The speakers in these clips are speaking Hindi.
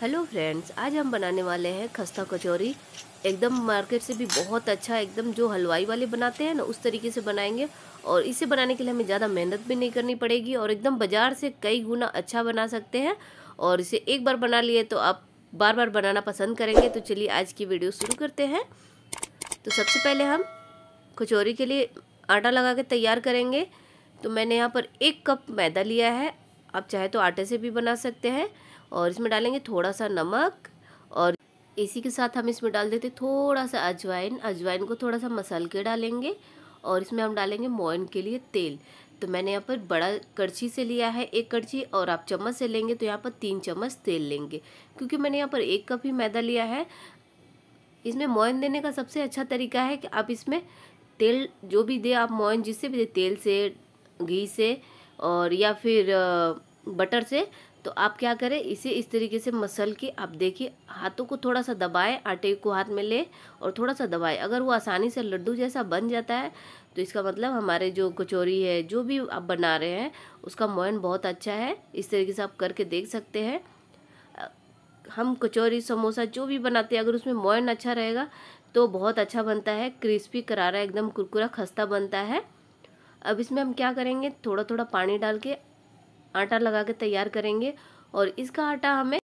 हेलो फ्रेंड्स आज हम बनाने वाले हैं खस्ता कचौरी एकदम मार्केट से भी बहुत अच्छा एकदम जो हलवाई वाले बनाते हैं ना उस तरीके से बनाएंगे और इसे बनाने के लिए हमें ज़्यादा मेहनत भी नहीं करनी पड़ेगी और एकदम बाज़ार से कई गुना अच्छा बना सकते हैं और इसे एक बार बना लिए तो आप बार बार बनाना पसंद करेंगे तो चलिए आज की वीडियो शुरू करते हैं तो सबसे पहले हम कचौरी के लिए आटा लगा के तैयार करेंगे तो मैंने यहाँ पर एक कप मैदा लिया है आप चाहे तो आटे से भी बना सकते हैं और इसमें डालेंगे थोड़ा सा नमक और इसी के साथ हम इसमें डाल देते थोड़ा सा अजवाइन अजवाइन को थोड़ा सा मसल के डालेंगे और इसमें हम डालेंगे मोइन के लिए तेल तो मैंने यहाँ पर बड़ा कड़छी से लिया है एक कड़छी और आप चम्मच से लेंगे तो यहाँ पर तीन चम्मच तेल लेंगे क्योंकि मैंने यहाँ पर एक कप ही मैदा लिया है इसमें मोइन देने का सबसे अच्छा तरीका है कि आप इसमें तेल जो भी दे आप मोइन जिससे भी दे तेल से घी से और या फिर बटर से तो आप क्या करें इसे इस तरीके से मसल के आप देखिए हाथों को थोड़ा सा दबाएं आटे को हाथ में ले और थोड़ा सा दबाएं अगर वो आसानी से लड्डू जैसा बन जाता है तो इसका मतलब हमारे जो कचौरी है जो भी आप बना रहे हैं उसका मोयन बहुत अच्छा है इस तरीके से आप करके देख सकते हैं हम कचौरी समोसा जो भी बनाते हैं अगर उसमें मोयन अच्छा रहेगा तो बहुत अच्छा बनता है क्रिस्पी करारा एकदम कुरकुरा खस्ता बनता है अब इसमें हम क्या करेंगे थोड़ा थोड़ा पानी डाल के आटा लगा के तैयार करेंगे और इसका आटा हमें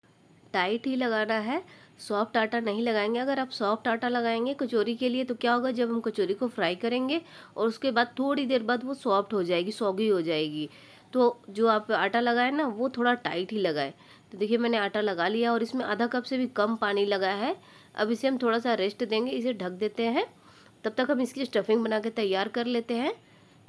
टाइट ही लगाना है सॉफ्ट आटा नहीं लगाएंगे अगर आप सॉफ्ट आटा लगाएंगे कचौरी के लिए तो क्या होगा जब हम कचौरी को फ्राई करेंगे और उसके बाद थोड़ी देर बाद वो सॉफ्ट हो जाएगी सौगी हो जाएगी तो जो आप आटा लगाए ना वो थोड़ा टाइट ही लगाए तो देखिए मैंने आटा लगा लिया और इसमें आधा कप से भी कम पानी लगा है अब इसे हम थोड़ा सा रेस्ट देंगे इसे ढक देते हैं तब तक हम इसकी स्टफिंग बना के तैयार कर लेते हैं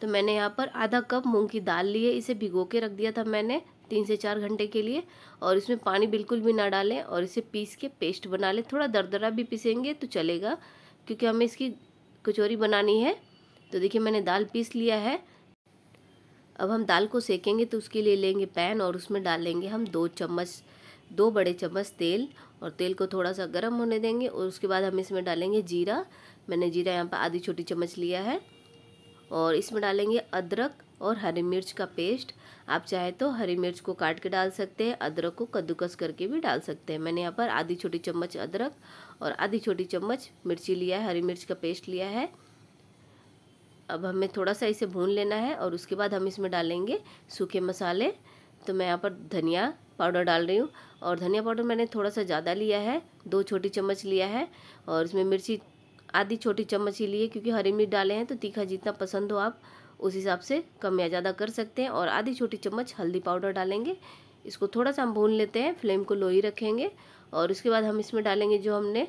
तो मैंने यहाँ पर आधा कप मूंग की दाल ली है इसे भिगो के रख दिया था मैंने तीन से चार घंटे के लिए और इसमें पानी बिल्कुल भी ना डालें और इसे पीस के पेस्ट बना लें थोड़ा दरदरा भी पीसेंगे तो चलेगा क्योंकि हमें इसकी कचौरी बनानी है तो देखिए मैंने दाल पीस लिया है अब हम दाल को सेकेंगे तो उसके लिए लेंगे पैन और उसमें डालेंगे हम दो चम्मच दो बड़े चम्मच तेल और तेल को थोड़ा सा गर्म होने देंगे और उसके बाद हम इसमें डालेंगे जीरा मैंने जीरा यहाँ पर आधी छोटी चम्मच लिया है और इसमें डालेंगे अदरक और हरी मिर्च का पेस्ट आप चाहे तो हरी मिर्च को काट के डाल सकते हैं अदरक को कद्दूकस करके भी डाल सकते हैं मैंने यहाँ पर आधी छोटी चम्मच अदरक और आधी छोटी चम्मच मिर्ची लिया है हरी मिर्च का पेस्ट लिया है अब हमें थोड़ा सा इसे भून लेना है और उसके बाद हम इसमें डालेंगे सूखे मसाले तो मैं यहाँ पर धनिया पाउडर डाल रही हूँ और धनिया पाउडर मैंने थोड़ा सा ज़्यादा लिया है दो छोटी चम्मच लिया है और इसमें मिर्ची आधी छोटी चम्मच ही लिए क्योंकि हरी मिर्च डाले हैं तो तीखा जितना पसंद हो आप उस हिसाब से कम या ज़्यादा कर सकते हैं और आधी छोटी चम्मच हल्दी पाउडर डालेंगे इसको थोड़ा सा हम भून लेते हैं फ्लेम को लो ही रखेंगे और उसके बाद हम इसमें डालेंगे जो हमने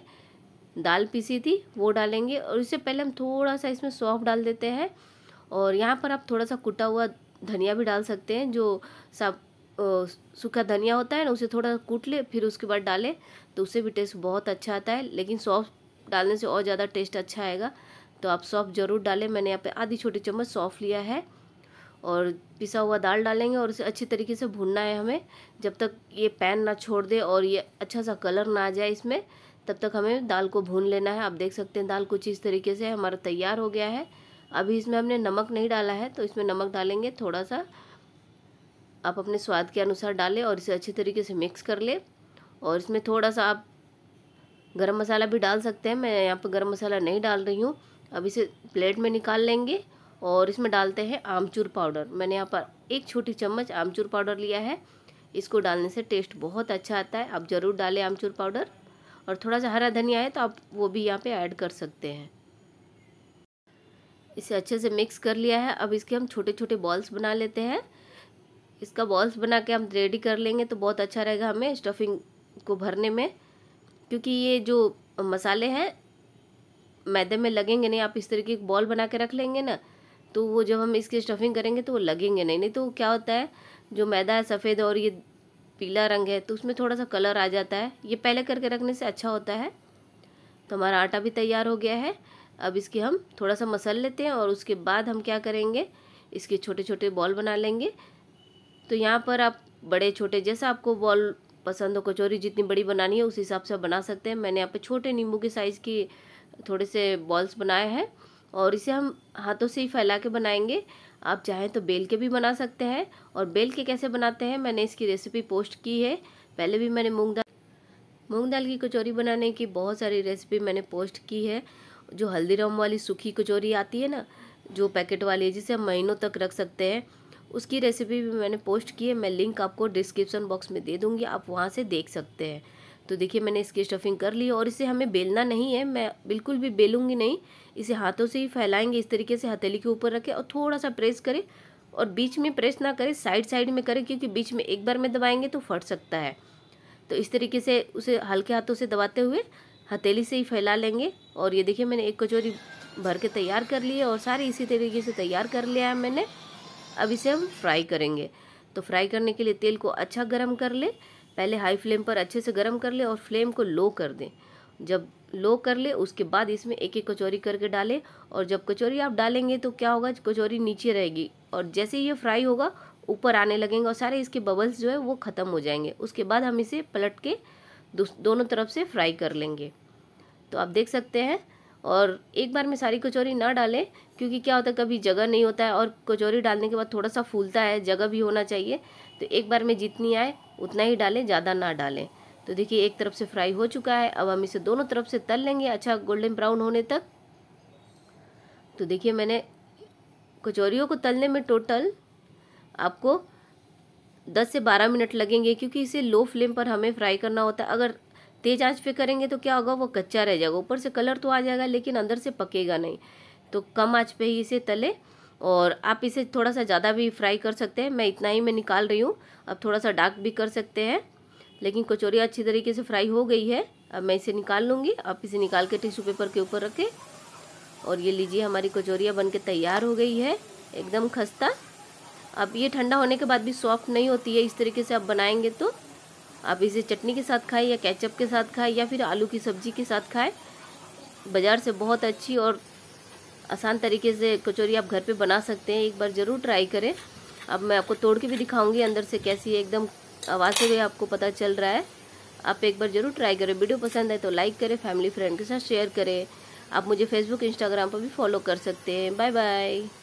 दाल पीसी थी वो डालेंगे और इससे पहले हम थोड़ा सा इसमें सौंफ डाल देते हैं और यहाँ पर आप थोड़ा सा कुटा हुआ धनिया भी डाल सकते हैं जो सा सूखा धनिया होता है ना उसे थोड़ा कूट ले फिर उसके बाद डालें तो उससे भी टेस्ट बहुत अच्छा आता है लेकिन सॉफ्ट डालने से और ज़्यादा टेस्ट अच्छा आएगा तो आप सौंफ ज़रूर डालें मैंने यहाँ पे आधी छोटी चम्मच सौंफ लिया है और पिसा हुआ दाल डालेंगे और उसे अच्छी तरीके से भूनना है हमें जब तक ये पैन ना छोड़ दे और ये अच्छा सा कलर ना आ जाए इसमें तब तक हमें दाल को भून लेना है आप देख सकते हैं दाल कुछ इस तरीके से हमारा तैयार हो गया है अभी इसमें हमने नमक नहीं डाला है तो इसमें नमक डालेंगे थोड़ा सा आप अपने स्वाद के अनुसार डालें और इसे अच्छी तरीके से मिक्स कर लें और इसमें थोड़ा सा आप गरम मसाला भी डाल सकते हैं मैं यहाँ पर गरम मसाला नहीं डाल रही हूँ अब इसे प्लेट में निकाल लेंगे और इसमें डालते हैं आमचूर पाउडर मैंने यहाँ पर एक छोटी चम्मच आमचूर पाउडर लिया है इसको डालने से टेस्ट बहुत अच्छा आता है आप ज़रूर डालें आमचूर पाउडर और थोड़ा सा हरा धनिया है तो आप वो भी यहाँ पर ऐड कर सकते हैं इसे अच्छे से मिक्स कर लिया है अब इसके हम छोटे छोटे बॉल्स बना लेते हैं इसका बॉल्स बना के हम रेडी कर लेंगे तो बहुत अच्छा रहेगा हमें स्टफिंग को भरने में क्योंकि ये जो मसाले हैं मैदे में लगेंगे नहीं आप इस तरह की बॉल बना के रख लेंगे ना तो वो जब हम इसकी स्टफिंग करेंगे तो वो लगेंगे नहीं नहीं तो क्या होता है जो मैदा है सफ़ेद और ये पीला रंग है तो उसमें थोड़ा सा कलर आ जाता है ये पहले करके रखने से अच्छा होता है तो हमारा आटा भी तैयार हो गया है अब इसकी हम थोड़ा सा मसल लेते हैं और उसके बाद हम क्या करेंगे इसके छोटे छोटे बॉल बना लेंगे तो यहाँ पर आप बड़े छोटे जैसा आपको बॉल पसंद हो कचौरी जितनी बड़ी बनानी है उस हिसाब से बना सकते हैं मैंने यहाँ पे छोटे नींबू के साइज़ की थोड़े से बॉल्स बनाए हैं और इसे हम हाथों से ही फैला के बनाएंगे आप चाहें तो बेल के भी बना सकते हैं और बेल के कैसे बनाते हैं मैंने इसकी रेसिपी पोस्ट की है पहले भी मैंने मूँग दाल मूँग दाल की कचौरी बनाने की बहुत सारी रेसिपी मैंने पोस्ट की है जो हल्दीराम वाली सूखी कचौरी आती है ना जो पैकेट वाली है जिसे हम महीनों तक रख सकते हैं उसकी रेसिपी भी मैंने पोस्ट की है मैं लिंक आपको डिस्क्रिप्सन बॉक्स में दे दूँगी आप वहाँ से देख सकते हैं तो देखिए मैंने इसकी स्टफिंग कर ली और इसे हमें बेलना नहीं है मैं बिल्कुल भी बेलूँगी नहीं इसे हाथों से ही फैलाएंगे इस तरीके से हथेली के ऊपर रखें और थोड़ा सा प्रेस करें और बीच में प्रेस ना करें साइड साइड में करें क्योंकि बीच में एक बार में दबाएंगे तो फट सकता है तो इस तरीके से उसे हल्के हाथों से दबाते हुए हथेली से ही फैला लेंगे और ये देखिए मैंने एक कचोरी भर के तैयार कर ली है और सारी इसी तरीके से तैयार कर लिया है मैंने अब इसे हम फ्राई करेंगे तो फ्राई करने के लिए तेल को अच्छा गर्म कर ले पहले हाई फ्लेम पर अच्छे से गर्म कर ले और फ्लेम को लो कर दें जब लो कर ले उसके बाद इसमें एक एक कचौरी करके डालें और जब कचौरी आप डालेंगे तो क्या होगा कचौरी नीचे रहेगी और जैसे ही ये फ्राई होगा ऊपर आने लगेंगे और सारे इसके बबल्स जो है वो ख़त्म हो जाएंगे उसके बाद हम इसे पलट के दोनों तरफ से फ्राई कर लेंगे तो आप देख सकते हैं और एक बार में सारी कचौरी ना डालें क्योंकि क्या होता है कभी जगह नहीं होता है और कचौरी डालने के बाद थोड़ा सा फूलता है जगह भी होना चाहिए तो एक बार में जितनी आए उतना ही डालें ज़्यादा ना डालें तो देखिए एक तरफ से फ्राई हो चुका है अब हम इसे दोनों तरफ से तल लेंगे अच्छा गोल्डन ब्राउन होने तक तो देखिए मैंने कचौरियों को तलने में टोटल आपको 10 से 12 मिनट लगेंगे क्योंकि इसे लो फ्लेम पर हमें फ्राई करना होता है अगर तेज आंच पे करेंगे तो क्या होगा वो कच्चा रह जाएगा ऊपर से कलर तो आ जाएगा लेकिन अंदर से पकेगा नहीं तो कम आंच पे ही इसे तले और आप इसे थोड़ा सा ज़्यादा भी फ्राई कर सकते हैं मैं इतना ही मैं निकाल रही हूँ अब थोड़ा सा डार्क भी कर सकते हैं लेकिन कचौरी अच्छी तरीके से फ्राई हो गई है अब मैं इसे निकाल लूँगी आप इसे निकाल के टिश्यू पेपर के ऊपर रखें और ये लीजिए हमारी कचौरियाँ बन के तैयार हो गई है एकदम खस्ता अब ये ठंडा होने के बाद भी सॉफ्ट नहीं होती है इस तरीके से आप बनाएंगे तो आप इसे चटनी के साथ खाएं या कैचअप के साथ खाएं या फिर आलू की सब्ज़ी के साथ खाएं बाज़ार से बहुत अच्छी और आसान तरीके से कचौरी आप घर पे बना सकते हैं एक बार ज़रूर ट्राई करें अब मैं आपको तोड़ के भी दिखाऊंगी अंदर से कैसी है एकदम आवाज़ से भी आपको पता चल रहा है आप एक बार ज़रूर ट्राई करें वीडियो पसंद है तो लाइक करें फैमिली फ्रेंड के साथ शेयर करें आप मुझे फेसबुक इंस्टाग्राम पर भी फॉलो कर सकते हैं बाय बाय